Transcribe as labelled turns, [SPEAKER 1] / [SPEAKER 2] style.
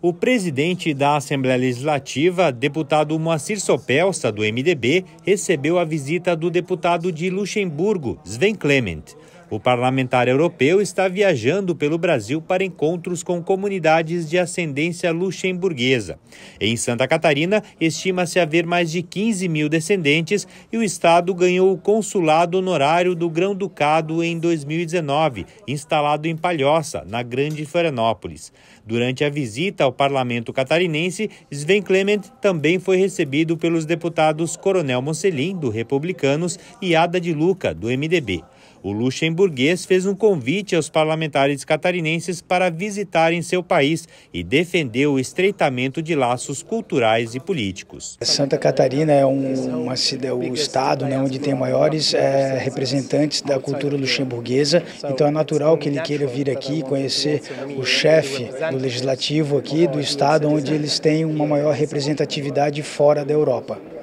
[SPEAKER 1] o presidente da Assembleia Legislativa, deputado Moacir Sopelsa, do MDB, recebeu a visita do deputado de Luxemburgo, Sven Clement. O parlamentar europeu está viajando pelo Brasil para encontros com comunidades de ascendência luxemburguesa. Em Santa Catarina, estima-se haver mais de 15 mil descendentes e o Estado ganhou o consulado honorário do Grão-Ducado em 2019, instalado em Palhoça, na Grande Florianópolis. Durante a visita ao parlamento catarinense, Sven Clement também foi recebido pelos deputados Coronel Mocelin, do Republicanos, e Ada de Luca, do MDB o luxemburguês fez um convite aos parlamentares catarinenses para visitarem seu país e defendeu o estreitamento de laços culturais e políticos.
[SPEAKER 2] Santa Catarina é um, uma, o estado né, onde tem maiores é, representantes da cultura luxemburguesa, então é natural que ele queira vir aqui conhecer o chefe do legislativo aqui do estado onde eles têm uma maior representatividade fora da Europa.